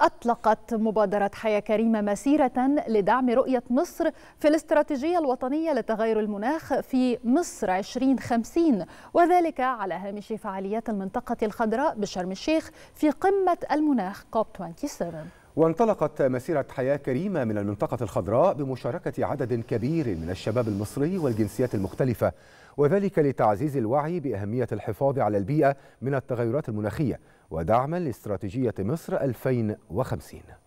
أطلقت مبادرة حياة كريمة مسيرة لدعم رؤية مصر في الاستراتيجية الوطنية لتغير المناخ في مصر 2050 وذلك على هامش فعاليات المنطقة الخضراء بشرم الشيخ في قمة المناخ كوب 27 وانطلقت مسيرة حياة كريمة من المنطقة الخضراء بمشاركة عدد كبير من الشباب المصري والجنسيات المختلفة وذلك لتعزيز الوعي بأهمية الحفاظ على البيئة من التغيرات المناخية ودعما لاستراتيجية مصر 2050